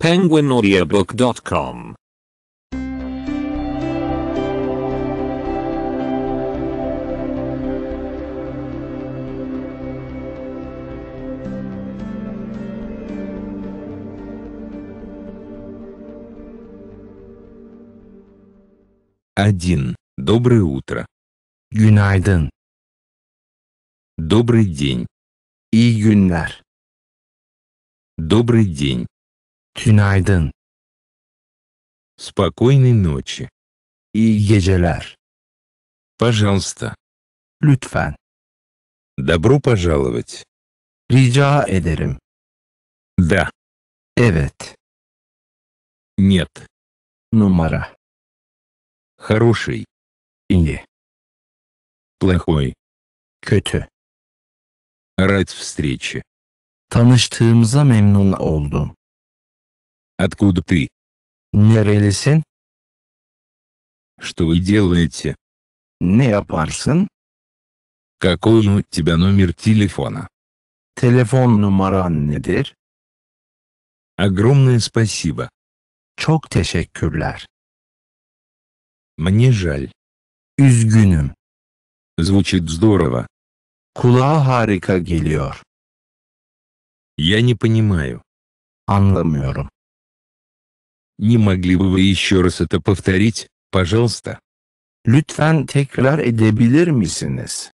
penguinaudiobook.com Один. Доброе утро. Günaydın. Добрый день. İyi günler. Добрый день. Günaydın. Спокойной ночи. İyi geceler. Пожалуйста. Lütfen. Добро пожаловать. Rica ederim. Да. Evet. Нет. Numara. Хороший. İyi. Плохой. Kötü. Рад встрече. Tanıştığımıza memnun oldum. Откуда ты? Нерелисен. Что вы делаете? Неопарсен. Какой у тебя номер телефона? Телефон номер nedir? Огромное спасибо. Çok teşekkürler. Мне жаль. Üzgünüm. Звучит здорово. Kulağa harika geliyor. Я не понимаю. Anlamıyorum. Не могли бы вы еще раз это повторить, пожалуйста? Lütfen tekrar edebilir misiniz?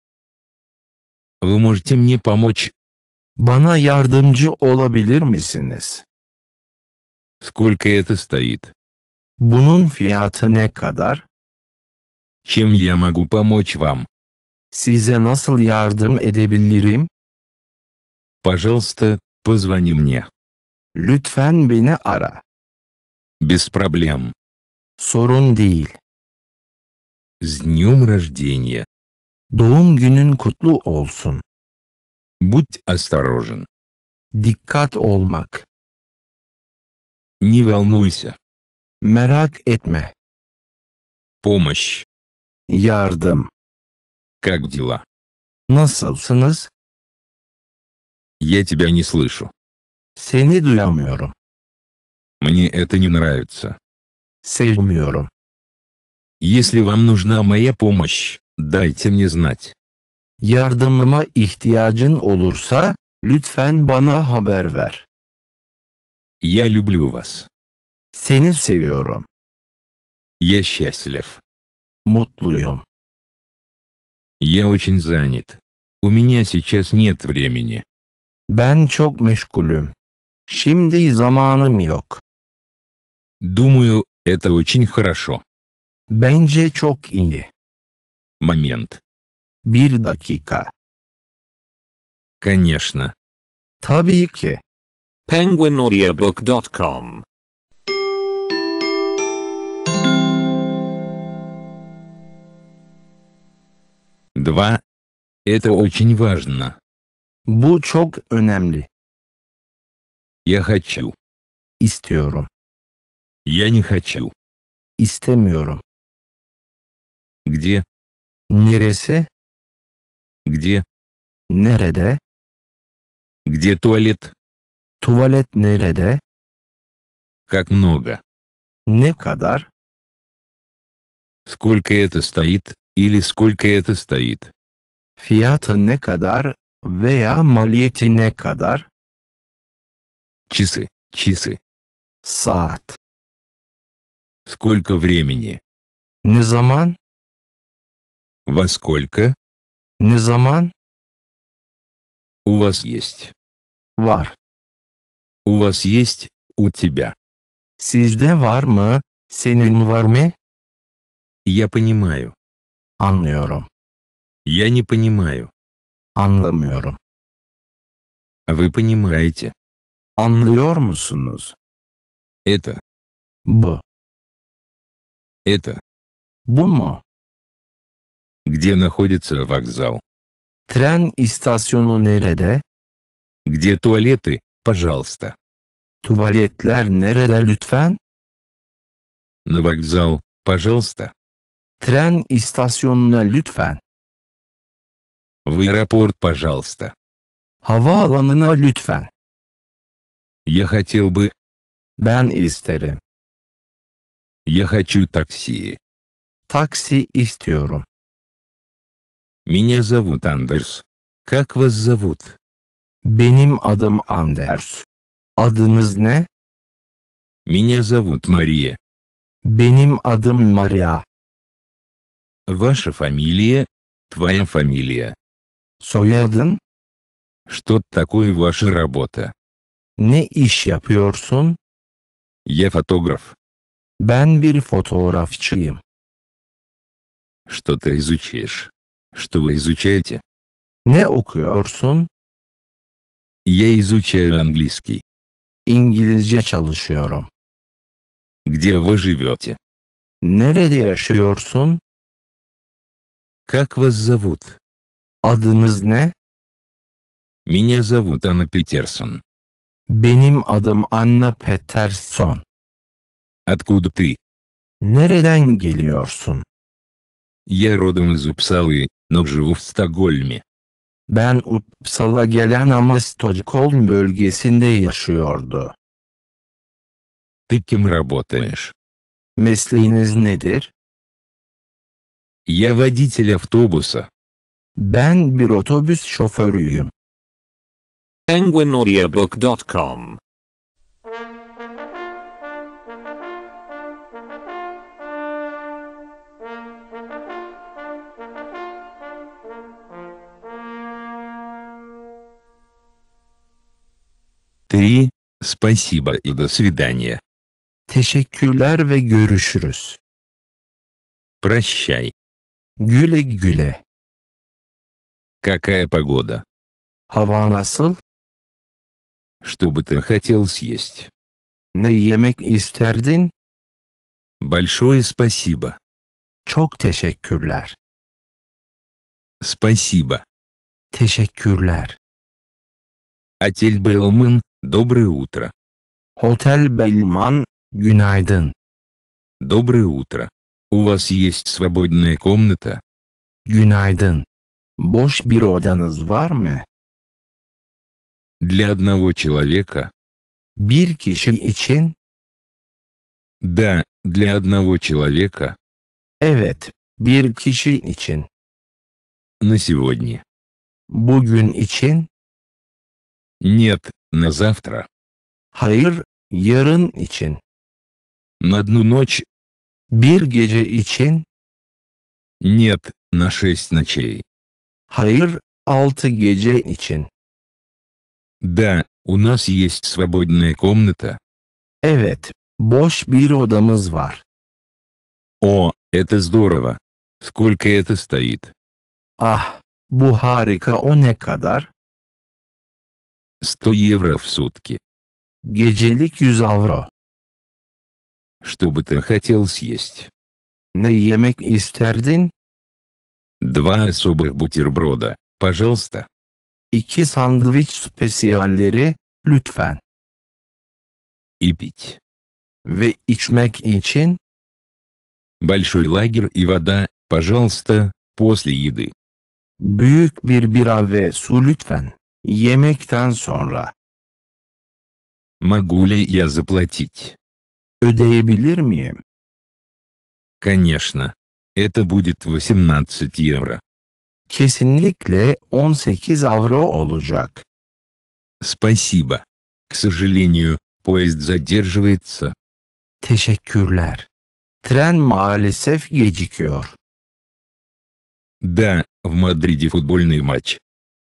Вы можете мне помочь? Bana yardımcı olabilir misiniz? Сколько это стоит? Bunun fiyatı ne kadar? Чем я могу помочь вам? Size nasıl yardım edebilirim? Пожалуйста, позвони мне. Lütfen beni ara. Без problem. Sorun değil. С днем рождения. Doğum günün kutlu olsun. Будь осторожен. Dikkat olmak. Не волнуйся. Merak etme. Помощь. Yardım. Как дела? Nasılsınız? Я тебя не слышу. Seni duyamıyorum. Мне это не нравится. Сеймюру. Если вам нужна моя помощь, дайте мне знать. Yardımıma ihtiyacın olursa, lütfen bana haber ver. Я люблю вас. Seni seviyorum. Я счастлив. Mutluyum. Я очень занят. У меня сейчас нет времени. Ben çok meşgulüm. Şimdi zamanım yok. Думаю, это очень хорошо. Bence çok iyi. Момент. Bir dakika. Конечно. Tabii ki. penguinaudiobook.com Два. Это очень важно. Bu çok önemli. Я хочу. İstiyorum. Я не хочу. İstemiyorum. Где? Neresi? Где? Nerede? Где туалет? Tuvalet nerede? Как много? Ne kadar? Сколько это стоит, или сколько это стоит? Fiyatı ne kadar veya maliyeti ne kadar? Часы, часы. Saat. Сколько времени? Незаман? Во сколько? Незаман? У вас есть. Вар. У вас есть, у тебя. Sizde варма? mı? варме? Я понимаю. Anlıyorum. Я не понимаю. Anlamıyorum. А вы понимаете. Anlıyor Это. Б. Это Бумо. Где находится вокзал? и istasyonu nerede? Где туалеты, пожалуйста? Tuvaletler nerede лютфан? На вокзал, пожалуйста. Tren istasyonuna лютфан. В аэропорт, пожалуйста. Havaalanına лютфан. Я хотел бы... Ben isterim. Я хочу такси. Такси istiyorum. Меня зовут Андерс. Как вас зовут? Benim adım Anders. Adınız ne? Меня зовут Мария. Benim adım Maria. Ваша фамилия? Твоя фамилия? Soyadın? Что такое ваша работа? Не iş yapıyorsun? Я фотограф. Ben bir fotoğrafçıyım. Что ты изучаешь? Что вы изучаете? Ne okuyorsun? Я изучаю английский. İngilizce çalışıyorum. Где вы живете? Nerede yaşıyorsun? Как вас зовут? Adınız ne? Меня зовут Анна Петерсон. Benim adım Anna Peterson. Откуда ты? Nereden geliyorsun? Я родом из Упсалы, но живу в Стокгольме. Ben Uppsala gelen ama Stockholm bölgesinde yaşıyordu. Ты кем работаешь? Mesleğiniz nedir? Я водитель автобуса. Ben bir otobüs şoförüyüm. Penguinaudiobook.com 3. Спасибо и до свидания. Teşekkürler ve görüşürüz. Прощай. Güle güle. Какая погода? Hava nasıl? Что бы ты хотел съесть? Ne yemek isterdin? Большое спасибо. Çok teşekkürler. Спасибо. Teşekkürler. Отель Белмын, Доброе утро. Отель Бельман, Гюнайден. Доброе утро. У вас есть свободная комната? Гюнайден. Бош бироданыз var mı? Для одного человека. Bir kişi için? Да, для одного человека. Evet, bir kişi için. На сегодня. Bugün için? Нет, на завтра. Хайр yarın için. На одну ночь. Bir gece için. Нет, на шесть ночей. Хайр altı gece için. Да, у нас есть свободная комната. Эвет, boş bir odamız var. О, это здорово. Сколько это стоит? Ah, bu harika o ne 100 евро в сутки. Gecelik 100 Что бы ты хотел съесть? На Ne и стердин? Два особых бутерброда, пожалуйста. İki сандвич spesiyalleri, lütfen. И пить. Ve içmek için? Большой лагерь и вода, пожалуйста, после еды. Бюк bir ве су su Yemekten sonra. Могу ли я заплатить? Ödeyebilir miyim? Конечно. Это будет 18 евро. Kesinlikle 18 avro olacak. Спасибо. К сожалению, поезд задерживается. Teşekkürler. Tren maalesef gecikiyor. Да, в Мадриде футбольный матч.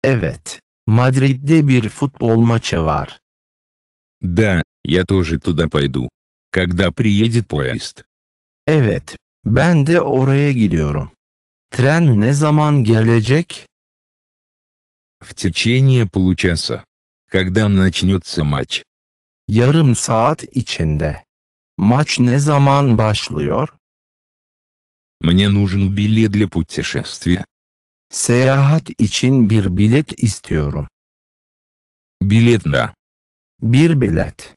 Evet, Madrid'de bir futbol maçı var. Да, я тоже туда пойду. Когда приедет поезд? Evet, ben de oraya gidiyorum. Tren ne zaman gelecek? В течение получаса. Когда начнется матч? Yarım saat içinde. Maç ne zaman başlıyor? Мне нужен билет для путешествия. Seyahat için bir bilet istiyorum. Bilet ne? Bir bilet.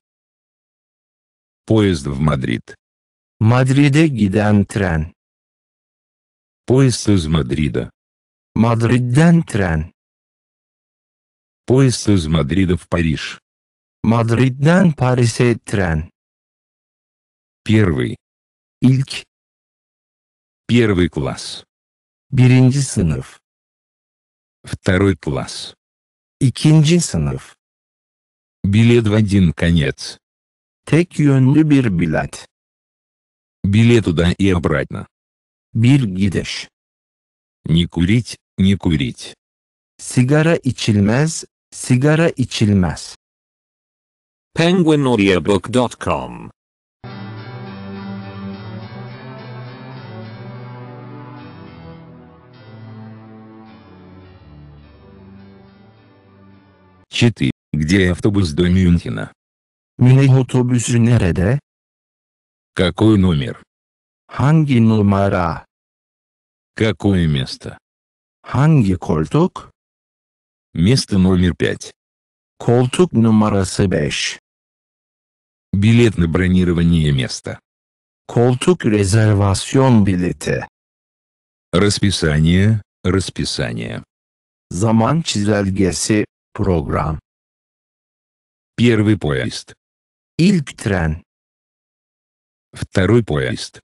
Поезд в Мадрид. Madrid'e giden tren. Поезд из Мадрида. Madrid'den tren. Поезд из Мадрида в Париж. Madrid'den Paris'e tren. Первый. İlk. Первый класс. Birinci sınıf. Второй класс. И Кинджи Билет в один конец. Tek yönlü bir bilet. Билет туда и обратно. Bir gidiş. Не курить, не курить. Сигара и Sigara сигара и içilmez. Penguinaudiobook.com 4. Где автобус до Мюнхена? Münih otobüsü nerede? Какой номер? Ханги номера. Какое место? Ханги koltuk? Место номер 5. Koltuk numarası 5. Билет на бронирование места. Колтук rezervasyon bileti. Расписание, расписание. Zaman çizelgesi, Программ. Первый поезд. İlk Второй поезд.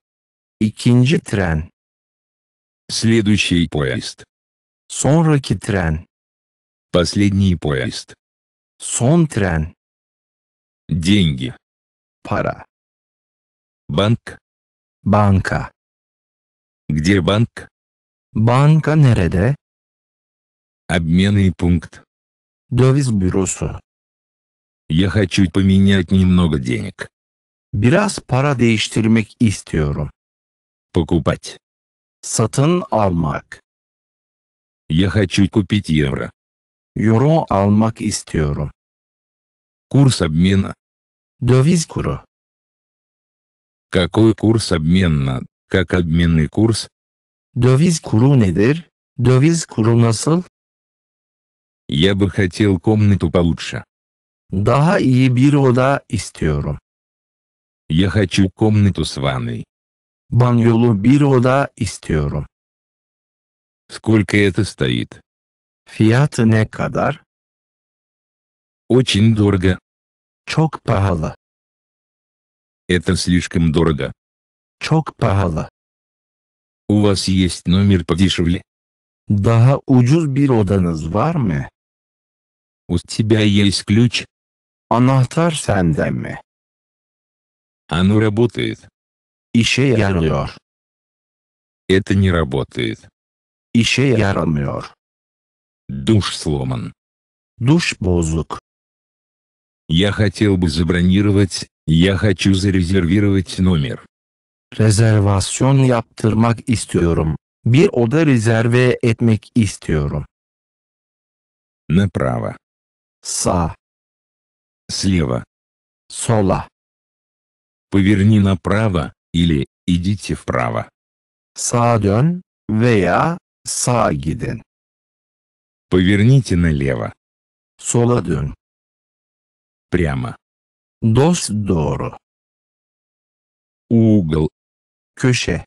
İkinci Следующий поезд. Sonraki Последний поезд. Son Деньги. Пара. Банк. Банка. Где банк? Банка нереде. Обменный пункт. Дэвис Бюросу. Я хочу поменять немного денег. Biraz para değiştirmek istiyorum. Покупать. Satın almak. Я хочу купить евро. Euro almak istiyorum. Курс обмена. Döviz kuru. Какой курс обмена? Как обменный курс? Döviz kuru nedir? Döviz kuru nasıl? Я бы хотел комнату получше. Да, iyi bir oda istiyorum. Я хочу комнату с ванной. Banyolu bir oda istiyorum. Сколько это стоит? Фиат не кадар? Очень дорого. Чок пагала. Это слишком дорого. Чок пагала. У вас есть номер подешевле? Да, ucuz bir odanız var у тебя есть ключ? Anahtar sende mi? Оно работает. İşe yarıyor. Это не работает. İşe yaramıyor. Душ сломан. Душ бозук. Я хотел бы забронировать, я хочу зарезервировать номер. Rezervasyon yaptırmak istiyorum. Бир ода rezerve etmek istiyorum. Направо. Са. Слева. Сола. Поверни направо или идите вправо. Садон dön Сагиден. Поверните налево. Соладон. Прямо. Dost doğru. Угол. Köşe.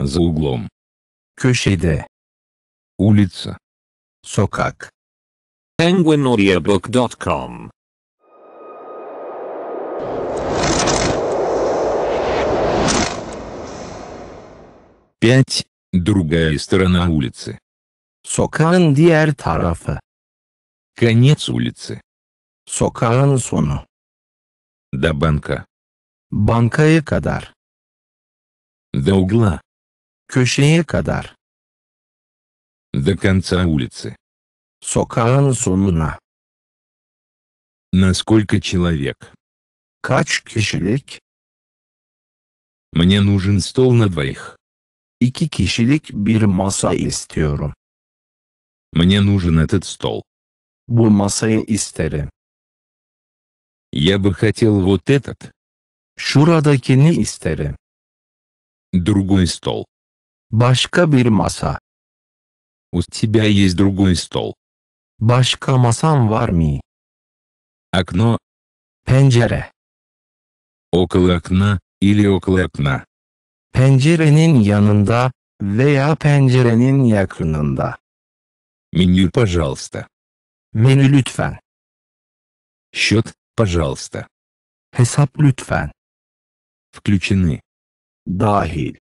За углом. Köşede. Улица. Sokak penguinaudiobook.com Пять. Другая сторона улицы. Sokağın diğer tarafı. Конец улицы. Sokağın sonu. До банка. Bankaya kadar. До угла. Köşeye kadar. До конца улицы. Сокан sonuna. Насколько человек? Качки kişilik? Мне нужен стол на двоих. İki kişilik bir masa istiyorum. Мне нужен этот стол. Бу masayı isterim. Я бы хотел вот этот. Şuradakini isterim. Другой стол. Башка bir masa. У тебя есть другой стол. Başka masam var mı? Akno, Pencere. Около akna, ili около akna. Pencerenin yanında veya pencerenin yakınında. Menü, пожалуйста. Menü lütfen. Счет, пожалуйста. Hesap lütfen. Включены. Dahil.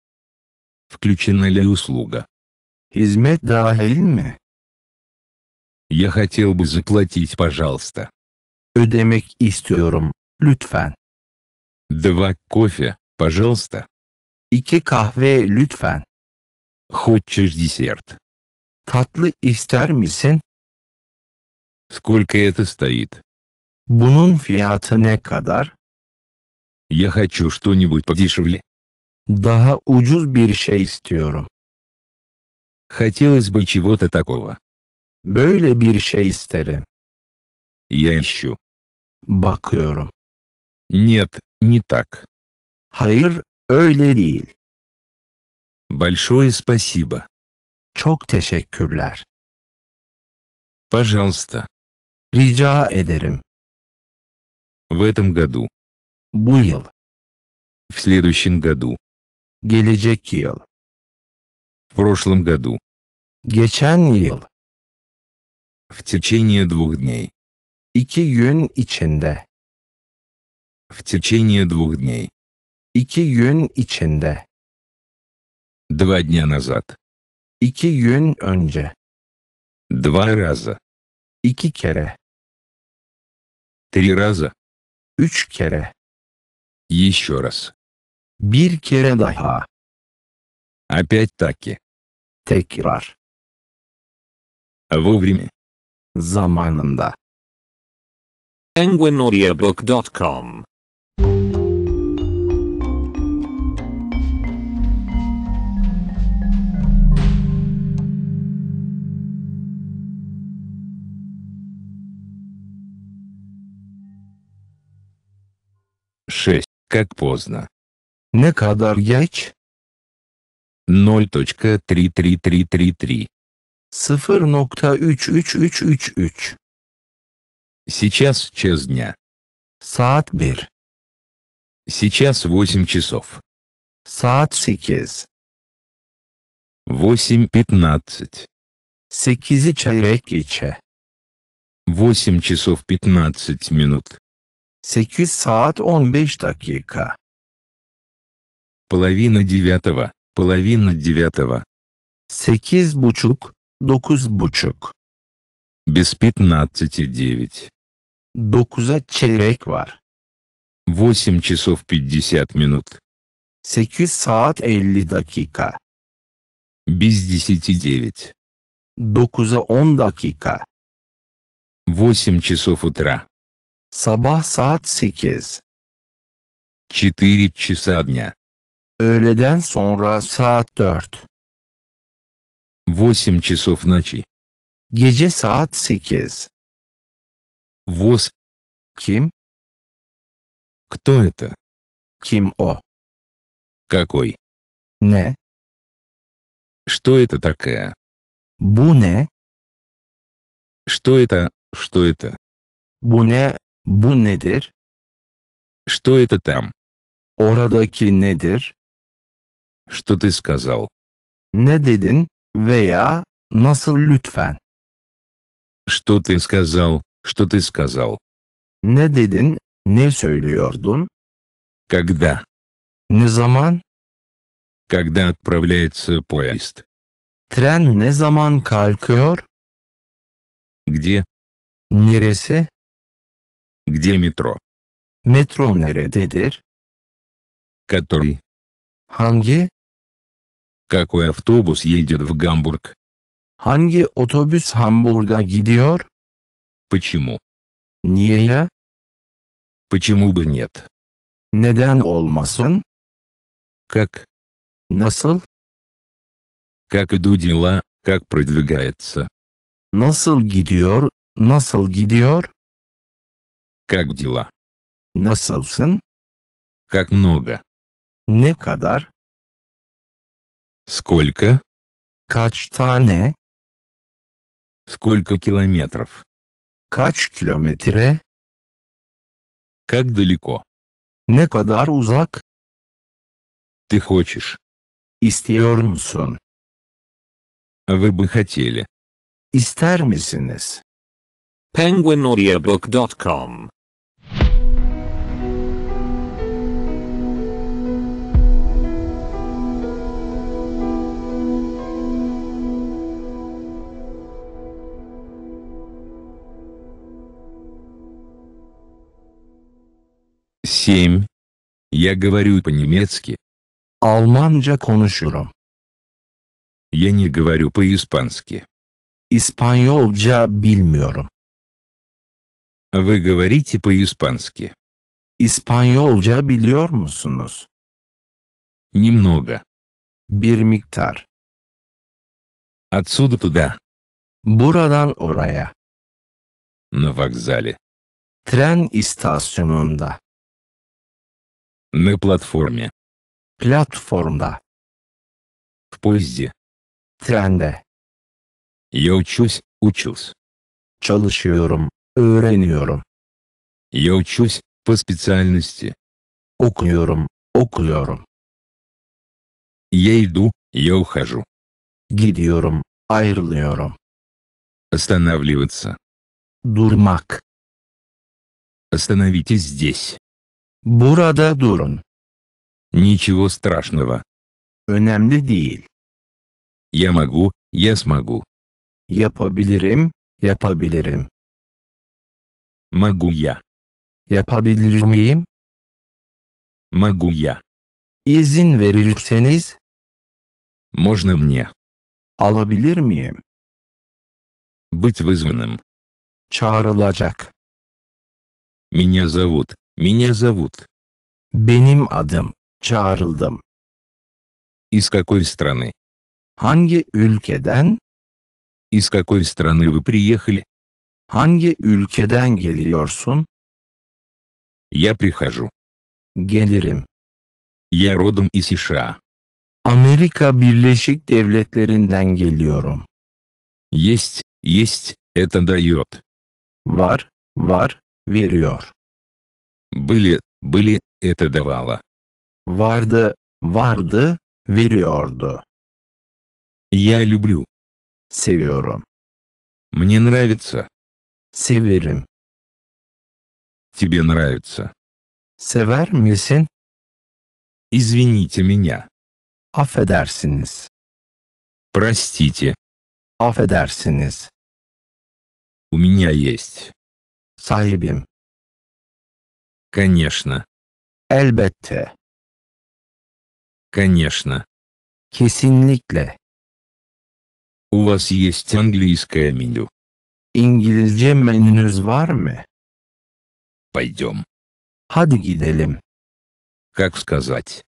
Включена ли услуга? Hizmet dahil mi? Я хотел бы заплатить, пожалısta. Ödemek istiyorum, lütfen. Два кофе, пожалуйста. İki kahve lütfen. Хочешь десерт? Tatlı ister misin? Сколько это стоит? Bunun fiyatı ne kadar? Я хочу что-нибудь подешевле. Daha ucuz bir şey istiyorum. Хотелось бы чего-то такого. Böyle bir şey isterim. Я ищу. Bakıyorum. Нет, не так. Hayır, öyle değil. Большое спасибо. Çok teşekkürler. Пожалуйста. Rica ederim. В этом году. Bu yıl. В следующем году. Gelecek yıl. В прошлом году. Geçen yıl. В течение двух дней. İki gün içinde. В течение двух дней. İki gün içinde. Два дня назад. İki gün önce. Два раза. İki kere. Три раза. Üç kere. Еще раз. Bir kere daha. Опять-таки. Tekrar. Вовремя zamanında. penguinaudiobook.com Шесть. Как поздно. Не кадар яч? 0.33333 0.33333. Сейчас час дня. Saat 1. Сейчас восемь часов. Саат 8. Восемь пятнадцать. çeyrek geçe. 8 часов пятнадцать минут. 8 saat 15 dakika. Половина девятого, половина девятого. Sekiz buçuk, Dokuz buçuk. Без пятнадцати девять. Dokuza çeyrek var. Восемь часов пятьдесят минут. Sekiz saat elli dakika. Без десяти девять. Dokuza on dakika. Восемь часов утра. Sabah saat sekiz. Четыре часа дня. Öğleden sonra saat dört. 8 часов ночи. Gece saat 8. Воз. Kim? Кто это? Ким О. Какой? Не. Что это такая? Буне? Что это? Что это? Буне. Бунедер? Что это там? Орадаки Недер? Что ты сказал? Ne dedin? Veya nasıl lütfen? Что ты сказал? Что ты сказал? Ne dedin? Ne söylüyordun? Когда? Ne zaman? Когда отправляется поезд? Tren ne zaman kalkıyor? Где? Neresi? Где метро? Metro nerededir? Который? Hangi? Какой автобус едет в Гамбург? Hangi otobüs Hamburg'a gidiyor? Почему? Niye? Почему бы нет? Neden olmasın? Как? Nasıl? Как идут дела, как продвигается? Nasıl gidiyor, nasıl gidiyor? Как дела? Nasılsın? Как много? Ne kadar? Сколько? Качтане. Сколько километров? Кач километре. Как далеко? Не кадар узак. Ты хочешь? Истернсон. Вы бы хотели. İster PenguinAudioBook.com 7. Я говорю по-немецки. Almanca konuşurum. Я не говорю по-испански. İspanyolca bilmiyorum. Вы говорите по-испански. İspanyolca biliyor musunuz? Немного. Bir miktar. Отсюда туда. Buradan oraya. На вокзале. Tren istasyonunda. На платформе. платформа В поезде. Trende. Я учусь, учусь. Çalışıyorum, öğreniyorum. Я учусь по специальности. Okuyorum, okuyorum. Я иду, я ухожу. Gidiyorum, ayrılıyorum. Останавливаться. Дурмак. Остановитесь здесь. Burada durun. Ничего страшного. Önemli değil. Я могу, я смогу. Yapabilirim, yapabilirim. Могу я. Yapabilir miyim? Могу я. İzin verirseniz. Можно мне. Alabilir miyim? Быть вызванным. Çağrılacak. Меня зовут. Меня зовут. Benim adım. Çağrıldım. Из какой страны? Hangi ülkeden? Из какой страны вы приехали? Hangi ülkeden geliyorsun? Я прихожу. Gelirim. Я родом из США. Amerika Birleşik Devletleri'nden geliyorum. Есть, есть, это дает. Var, var, veriyor. Были, были, это davalla. Vardı, vardı, veriyordu. Я люблю. Seviyorum. Мне нравится. Severim. Тебе нравится. Sever misin? Извините меня. Affedersiniz. Простите. Affedersiniz. У меня есть. Sahibim. Конечно. Elbette. Конечно. Kesinlikle. У вас есть английское меню. İngilizce menünüz var mı? Пойдем. Hadi gidelim. Как сказать?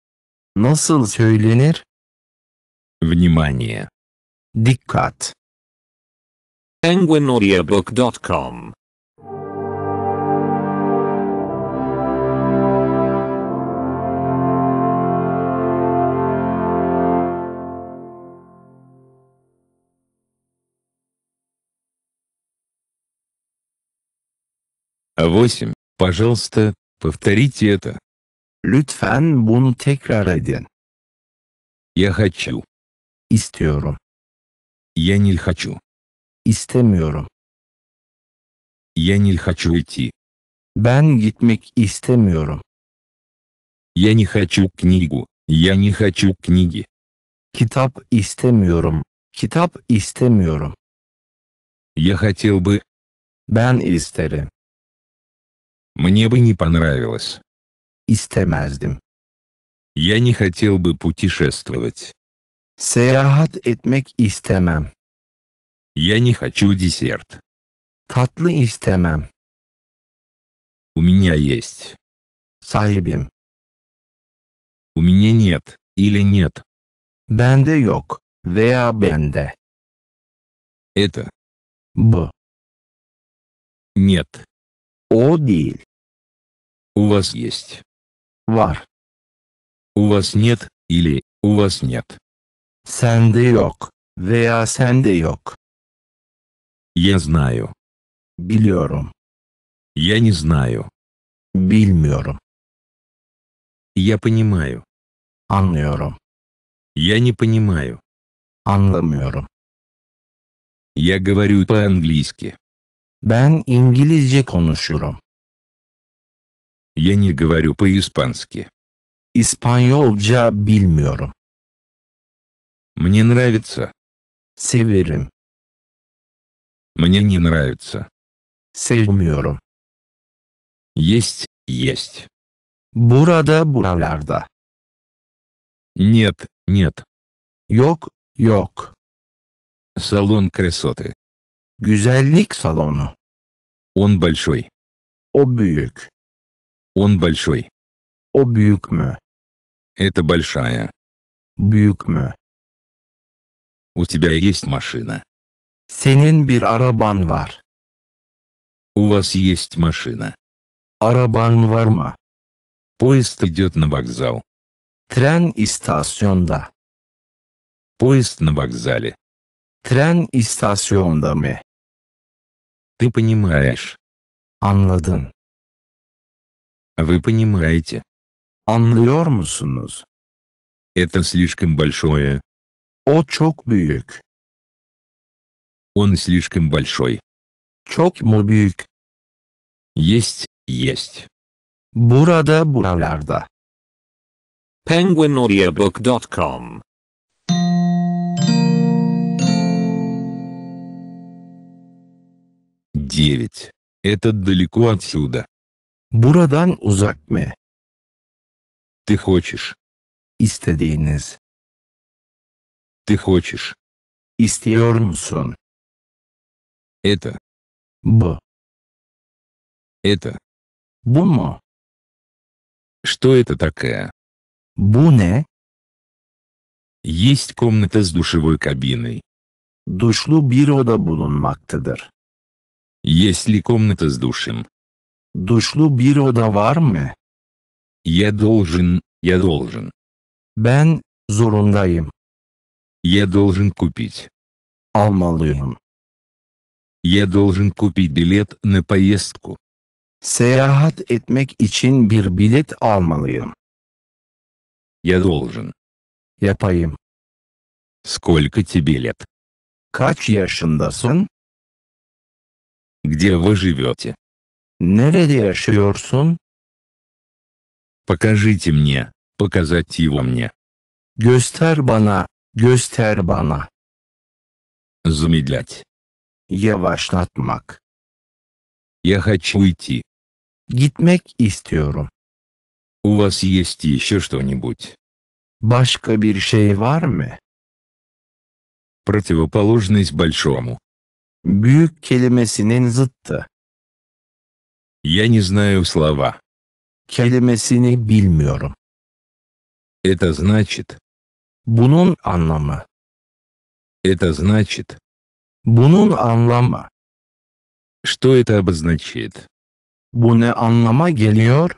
Nasıl söylenir? Внимание. Dikkat. Penguinaudiobook.com 8. Пожалуйста, повторите это. Lütfen bunu tekrar edin. Я хочу. İstiyorum. Я не хочу. İstemiyorum. Я не хочу идти. Ben gitmek istemiyorum. Я не хочу книгу. Я не хочу книги. Kitap istemiyorum. Kitap istemiyorum. Я хотел бы. Ben isterim. Мне бы не понравилось. İstemezdim. Я не хотел бы путешествовать. Seyahat etmek istemem. Я не хочу десерт. Tatlı istemem. У меня есть. Sahibim. У меня нет или нет. Bende yok veya bende. Это. Б. Нет. Одиль. У вас есть. Вар. У вас нет, или у вас нет. Sende yok veya Я знаю. Biliyorum. Я не знаю. Bilmiyorum. Я понимаю. Anlıyorum. Я не понимаю. Anlamıyorum. Я говорю по-английски. Ben İngilizce konuşurum. Я не говорю по-испански. İspanyolca bilmiyorum. Мне нравится. Severim. Мне не нравится. Sevmiyorum. Есть, есть. Burada, buralarda. Нет, нет. Yok, yok. Салон красоты. Güzellik salonu. Он большой. O Он большой. O Это большая. Büyük У тебя есть машина. Senin bir araban var. У вас есть машина. Araban var Поезд идет на вокзал. Tren istasyonda. Поезд на вокзале. Tren istasyonda mı? Ты понимаешь? Anladın. Вы понимаете? Anlıyor musunuz? Это слишком большое. O çok büyük. Он слишком большой. Çok mu büyük? Есть, есть. Burada buralarda. penguinaudiobook.com девять. Это далеко отсюда. Бурадан Узакме. Ты хочешь. İstediğiniz. Ты хочешь. İstiyor Это. Б. Это. Бумо. Что это такое? Буне. Есть комната с душевой кабиной. Duşlu bir булун bulunmaktadır. Есть ли комната с душем? Duşlu bir oda Я должен, я должен. Бен, zorundayım. Я должен купить. Almalıyım. Я должен купить билет на поездку. Сеяхат etmek için bir bilet almalıyım. Я должен. Я Yapayım. Сколько тебе лет? Kaç yaşındasın? где вы живете. Nerede yaşıyorsun? Покажите мне, показать его мне. Göster bana, Замедлять. Я Замедлять. Yavaşlatmak. Я хочу уйти. Гитмек istiyorum. У вас есть еще что-нибудь? Башка bir в армии. Противоположность большому büyük kelimesinin zıttı. Я не знаю слова. Kelimesini bilmiyorum. Это значит. Bunun anlamı. Это значит. Bunun anlamı. Что это обозначает? Bu ne anlama geliyor?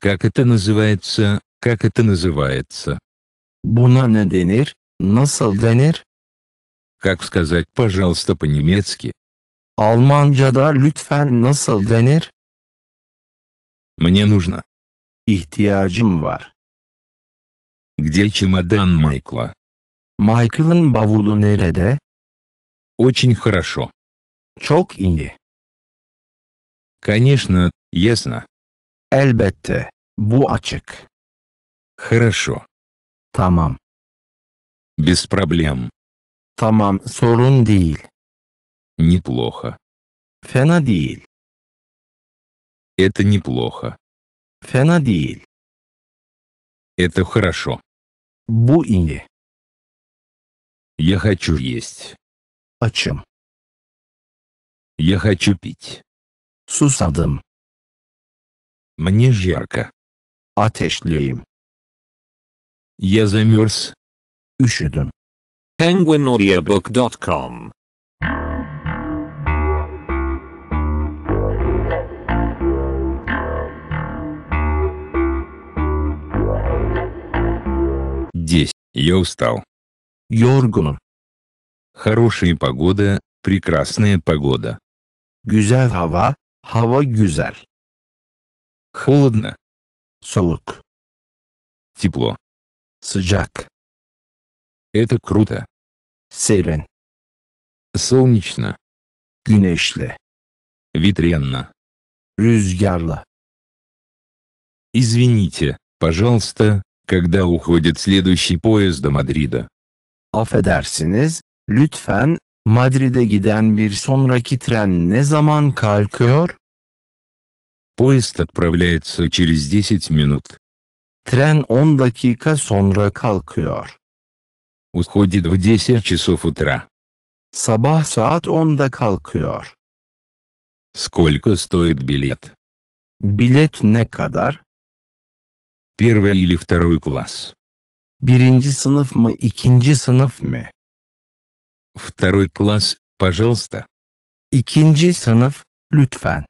Как это называется? Как это называется? Buna ne denir? Nasıl denir? Как сказать «пожалуйста» по-немецки? Almanca'da лютфен nasıl denir? Мне нужно. İhtiyacım вар. Где чемодан Майкла? Michael'ın bavulu nerede? Очень хорошо. Чок iyi. Конечно, ясно. Эльбетте, буачек. Хорошо. Тамам. Без проблем. Tamam, sorun değil. Неплохо. Fena değil. Это неплохо. Fena değil. Это хорошо. Bu iyi. Я хочу есть. О чем? Я хочу пить. Susadım. Мне жарко. Ateşliyim. Я замерз. Üşüdüm penguinaudiobook.com Десять. Я устал. Yorgunum. Хорошая погода, прекрасная погода. Гюзель, хава. Хава, гюзель. Холодно. Soğuk. Тепло. Sıcak. Это круто. Serin. Солнечно. Güneşli. Ветренно. Rüzgarlı. Извините, пожалуйста, когда уходит следующий поезд до Мадрида? Affedersiniz, lütfen, Madrid'e giden bir sonraki tren ne zaman kalkıyor? Поезд отправляется через 10 минут. Tren 10 dakika sonra kalkıyor. Уходит в 10 часов утра. Sabah саат он kalkıyor. Сколько стоит билет? Билет не кадар. Первый или второй класс? Birinci sınıf мы ikinci sınıf мы. Второй класс, пожалуйста. İkinci sınıf, лютфан.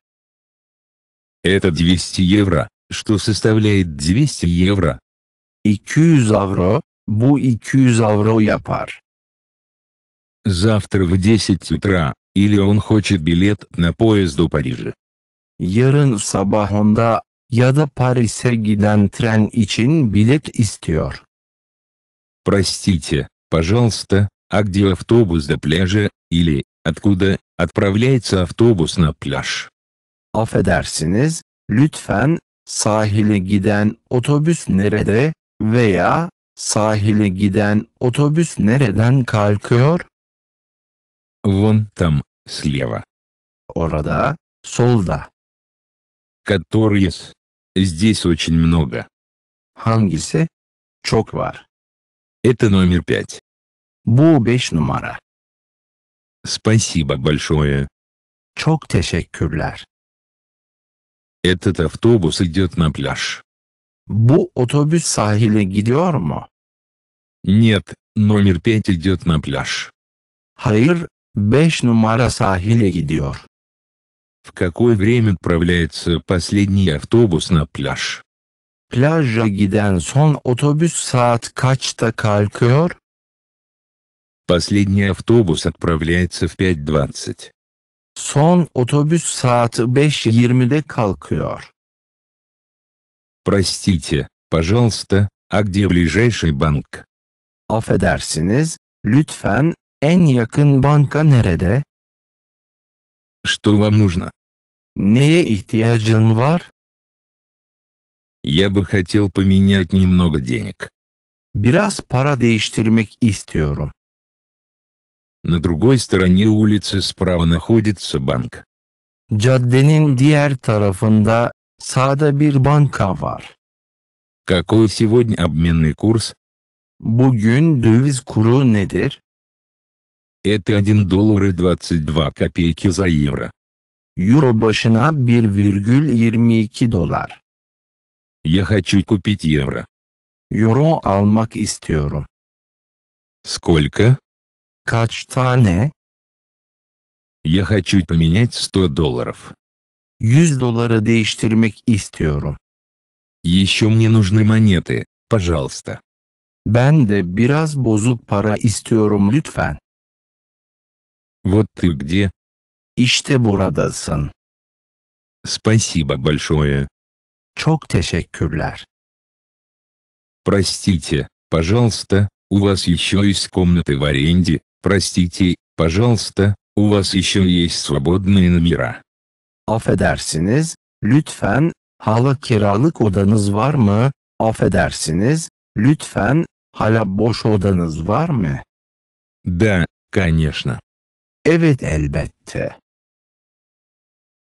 Это 200 евро, что составляет 200 евро. 200 avro, Bu 200 avro yapar. Завтра в 10 утра, или он хочет билет на поезд до Парижа. Yarın sabah 10'da ya da Paris'e giden tren için bilet istiyor. Простите, пожалуйста, а где автобус до пляжа, или, откуда, отправляется автобус на пляж? Affedersiniz, lütfen, sahile giden otobüs nerede, veya, Sahile giden otobüs nereden kalkıyor? Вон там, слева. Orada, solda. Который Здесь очень много. Hangisi? Çok var. Это номер пять. Bu beş numara. Спасибо большое. Çok teşekkürler. Этот автобус идет на пляж. Bu otobüs sahile gidiyor mu? Нет, номер пять идет на пляж. Hayır, 5 numara sahile gidiyor. В какое время отправляется последний автобус на пляж? Plaja giden son otobüs saat kaçta kalkıyor? Последний автобус отправляется в 5.20. Son otobüs saati 5.20'de kalkıyor. Простите, пожалуйста, а где ближайший банк? Афедарсинез, лютфан, эн якын банка нереде? Что вам нужно? Не ihtiyacın var? Я бы хотел поменять немного денег. Бирас para değiştirmek istiyorum. На другой стороне улицы справа находится банк. Caddenin diğer tarafında Сада Бирбанка var. Какой сегодня обменный курс? Bugün döviz kuru nedir? Это 1 доллар и 22 копейки за евро. Euro başına 1,22 dolar. Я хочу купить евро. Euro almak istiyorum. Сколько? Kaç tane? Я хочу поменять 100 долларов. 100 доллара değiştirmek istiyorum. Еще мне нужны монеты, пожалуйста. Ben de biraz bozuk para istiyorum lütfen. Вот ты где? İşte buradasın. Спасибо большое. Çok teşekkürler. Простите, пожалуйста, у вас еще есть комнаты в аренде, простите, пожалуйста, у вас еще есть свободные номера. Affedersiniz, lütfen, hala kiralık odanız var mı? Affedersiniz, lütfen, hala boş odanız var mı? Да, конечно. Evet elbette.